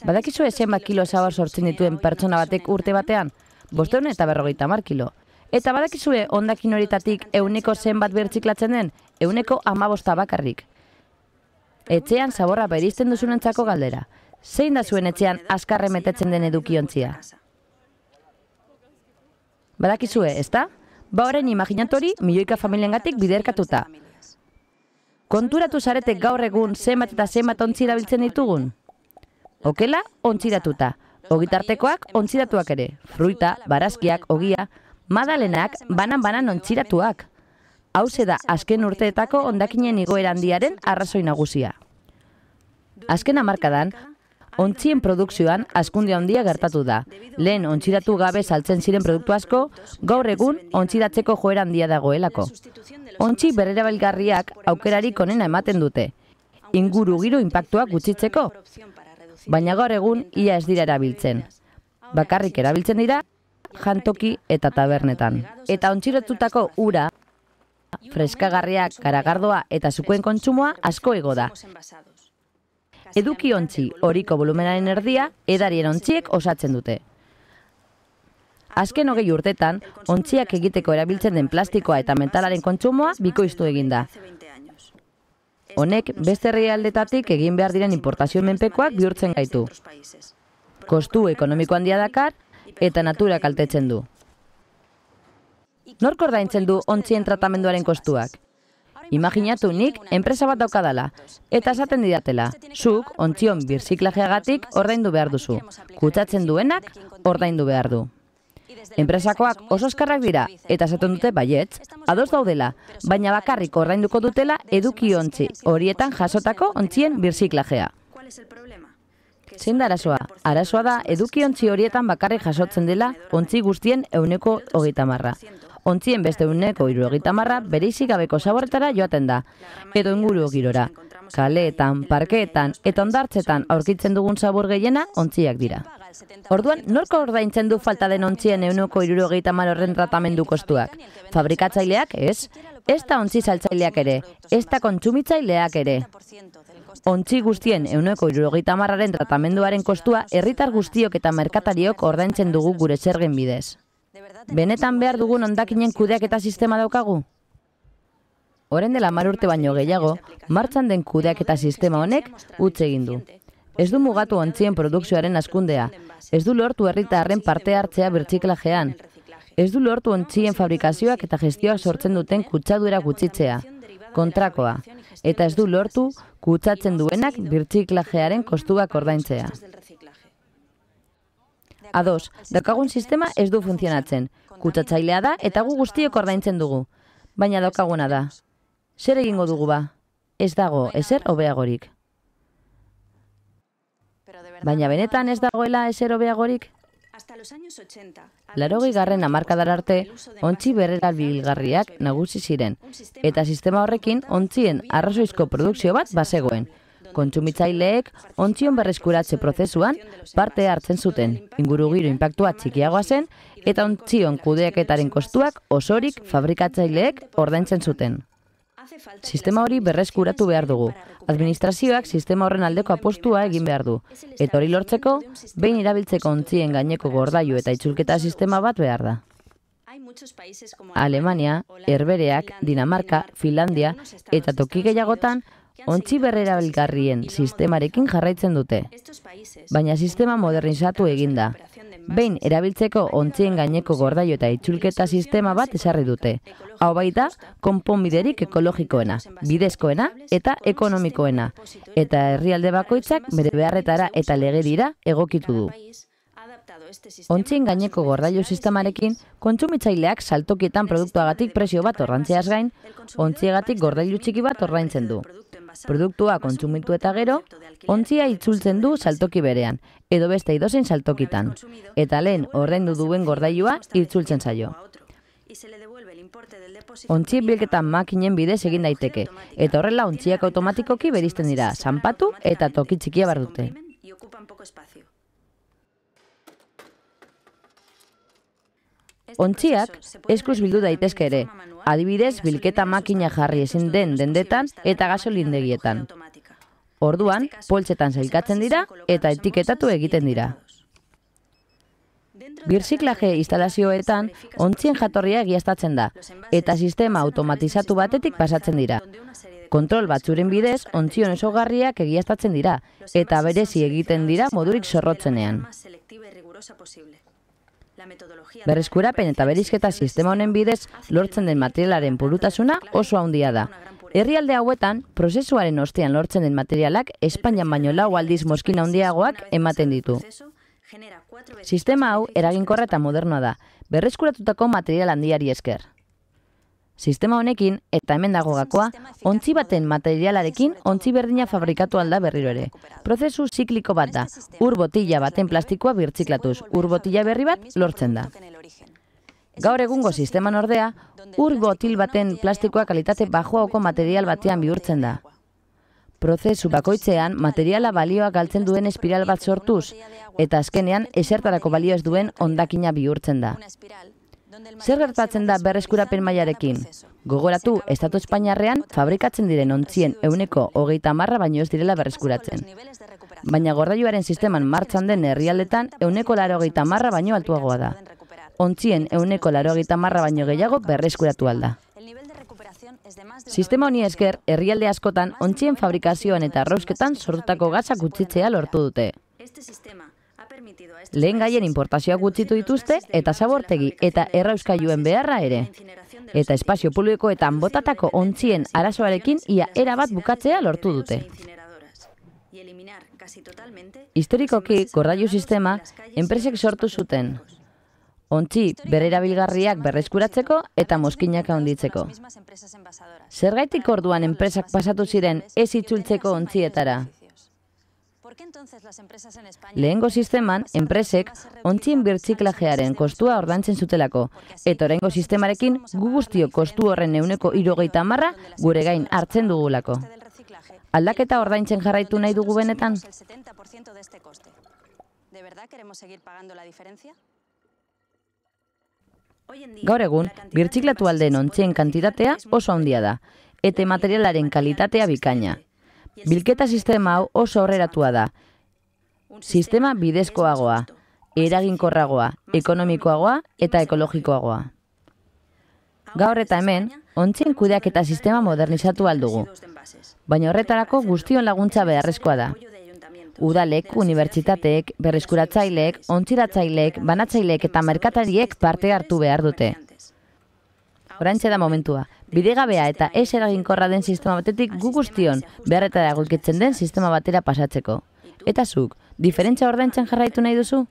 Badakizue ezen bat kilo zabar sortzen dituen pertsona batek urte batean, bosteun eta berrogeita mar kilo. Eta badakizue ondakin horietatik euneko zenbat bertxiklatzen den, euneko amabosta bakarrik. Etxean zaborra berizten duzunentzako galdera. Zein da zuen etxean azkarre metetzen den edukiontzia? Badakizue, ez ba da? Ba horrein imaginatu milioika familien biderkatuta. Konturatu zarete gaur egun zenbat eta zenbat ontzi ditugun? okela ontziratuta, ogitartekoak ontziratuak ere, fruita, barazkiak, ogia, madalenak banan-banan ontziratuak. Hauze da azken urteetako ondakinen igoer handiaren arrazoi nagusia. Azken hamarkadan, ontzien produkzioan askundia ondia gertatu da. Lehen ontziratu gabe saltzen ziren produktu asko, gaur egun ontziratzeko joer handia dagoelako. Ontzi berrera aukerari konena ematen dute. Inguru giro inpaktuak gutxitzeko, baina gaur egun ia ez dira erabiltzen. Bakarrik erabiltzen dira, jantoki eta tabernetan. Eta ontsirotutako ura, freskagarriak, karagardoa eta zukuen kontsumoa asko ego da. Eduki ontzi horiko volumenaren erdia edarien ontziek osatzen dute. Azken hogei urtetan, ontziak egiteko erabiltzen den plastikoa eta metalaren kontsumoa bikoiztu eginda. Honek beste herrialdetatik egin behar diren importazio menpekoak bihurtzen gaitu. Kostu ekonomiko handia dakar eta natura kaltetzen du. Nork ordaintzen du ontzien tratamenduaren kostuak? Imaginatu nik enpresa bat daukadala eta esaten didatela. Zuk ontzion birziklajeagatik ordaindu behar duzu. Kutsatzen duenak ordaindu behar du. Enpresakoak oso eskarrak dira eta zaten dute baietz, ados daudela, baina bakarrik ordainduko dutela eduki ontzi horietan jasotako ontzien birziklajea. Zein da arazoa? Arazoa da eduki ontzi horietan bakarrik jasotzen dela ontzi guztien euneko hogeita marra ontzien beste uneko irurogeita marra bere zaborretara joaten da, edo inguru girora. Kaleetan, parkeetan eta ondartzetan aurkitzen dugun zabor gehiena ontziak dira. Orduan, norko ordaintzen du falta den ontzien euneko irurogeita tratamendu kostuak? Fabrikatzaileak, ez? Ez da ontzi saltzaileak ere, ez da kontsumitzaileak ere. Ontzi guztien euneko irurogeita marraren tratamenduaren kostua herritar guztiok eta merkatariok ordaintzen dugu gure zergen bidez benetan behar dugun ondakinen kudeak eta sistema daukagu? Horen dela mar urte baino gehiago, martxan den kudeak eta sistema honek utze egin du. Ez du mugatu ontzien produkzioaren askundea, ez du lortu herritarren parte hartzea birtsiklajean, ez du lortu ontzien fabrikazioak eta gestioak sortzen duten kutsadura gutxitzea, kontrakoa, eta ez du lortu kutsatzen duenak birtsiklajearen kostuak ordaintzea. Ados, daukagun sistema ez du funtzionatzen. Kutsatzailea da eta gu guztiek ordaintzen dugu. Baina daukaguna da. Zer egingo dugu ba? Ez dago, ezer hobeagorik. Baina benetan ez dagoela ezer hobeagorik? Larogi garren amarkadar arte, ontsi berrera bilgarriak nagusi ziren. Eta sistema horrekin, ontsien arrazoizko produkzio bat basegoen kontsumitzaileek ontzion berreskuratze prozesuan parte hartzen zuten, ingurugiro inpaktua txikiagoa zen, eta ontzion kudeaketaren kostuak osorik fabrikatzaileek ordaintzen zuten. Sistema hori berreskuratu behar dugu. Administrazioak sistema horren aldeko apostua egin behar du. Eta hori lortzeko, behin erabiltzeko ontzien gaineko gordailu eta itzulketa sistema bat behar da. Alemania, Herbereak, Dinamarka, Finlandia eta toki gehiagotan ontzi berrera belgarrien sistemarekin jarraitzen dute. Baina sistema modernizatu eginda. Behin erabiltzeko ontzien gaineko gordaio eta itxulketa sistema bat esarri dute. Hau baita, konponbiderik ekologikoena, bidezkoena eta ekonomikoena. Eta herrialde bakoitzak bere beharretara eta legedira egokitu du. Ontzin gaineko gordailu sistemarekin, kontsumitzaileak saltokietan produktuagatik presio bat orrantzeaz gain, ontziegatik gordailu txiki bat orraintzen du. Produktua kontsumitu eta gero, ontzia itzultzen du saltoki berean, edo beste idosein saltokitan, eta lehen ordaindu duen gordailua itzultzen zaio. Ontzi bilketan makinen bidez egin daiteke, eta horrela ontziak automatikoki beristen dira, zanpatu eta tokitzikia dute. ontziak eskuz bildu daitezke ere. Adibidez, bilketa makina jarri ezin den dendetan eta gasolindegietan. Orduan, poltsetan zailkatzen dira eta etiketatu egiten dira. Birziklaje instalazioetan ontzien jatorria egiaztatzen da eta sistema automatizatu batetik pasatzen dira. Kontrol batzuren bidez ontzion esogarriak egiaztatzen dira eta berezi egiten dira modurik zorrotzenean. Berreskurapen eta berizketa sistema honen bidez lortzen den materialaren purutasuna oso handia da. Herrialde hauetan, prozesuaren ostean lortzen den materialak Espainian baino lau aldiz moskina handiagoak ematen ditu. Sistema hau eraginkorra eta modernoa da, berreskuratutako material handiari esker. Sistema honekin, eta hemen dago gakoa, ontzi baten materialarekin ontzi berdina fabrikatu alda berriro ere. Prozesu zikliko bat da, ur botila baten plastikoa birtziklatuz, ur botila berri bat lortzen da. Gaur egungo sistema nordea, ur botil baten plastikoa kalitate bajoako material batean bihurtzen da. Prozesu bakoitzean materiala balioak galtzen duen espiral bat sortuz, eta azkenean esertarako balio ez duen ondakina bihurtzen da. Zer gertatzen da berreskurapen mailarekin? Gogoratu, Estatu Espainiarrean fabrikatzen diren ontzien euneko hogeita marra baino ez direla berreskuratzen. Baina gordaioaren sisteman martxan den herrialdetan euneko laro hogeita marra baino altuagoa da. Ontzien euneko laro hogeita marra baino gehiago berreskuratu alda. Sistema honi esker, herrialde askotan ontzien fabrikazioan eta arrausketan sortutako gazak utzitzea lortu dute. Lehen gaien importazioak gutxitu dituzte eta zabortegi eta errauskailuen beharra ere. Eta espazio publikoetan botatako ontzien arazoarekin ia erabat bukatzea lortu dute. Historikoki korraio sistema enpresek sortu zuten. Ontzi berreira bilgarriak berrezkuratzeko eta moskinak haunditzeko. Zergaitik orduan enpresak pasatu ziren ez itzultzeko ontzietara. Lehengo sisteman, enpresek, ontzien birtsiklajearen kostua ordantzen zutelako. Eta orengo sistemarekin, gu guztio kostu horren euneko irogeita marra gure gain hartzen dugulako. Aldaketa ordaintzen jarraitu nahi dugu benetan? Gaur egun, birtsiklatu aldeen ontzien kantitatea oso handia da. Ete materialaren kalitatea bikaina, Bilketa sistema hau oso horreratua da. Sistema bidezkoagoa, eraginkorragoa, ekonomikoagoa eta ekologikoagoa. Gaur eta hemen, ontzien kudeak eta sistema modernizatu aldugu. Baina horretarako guztion laguntza beharrezkoa da. Udalek, unibertsitateek, berreskuratzaileek, ontziratzaileek, banatzaileek eta merkatariek parte hartu behar dute. Horantxe da momentua. Bidegabea eta ez eraginkorra den sistema batetik gu guztion beharreta dagoiketzen den sistema batera pasatzeko. Eta zuk, diferentza ordaintzen jarraitu nahi duzu?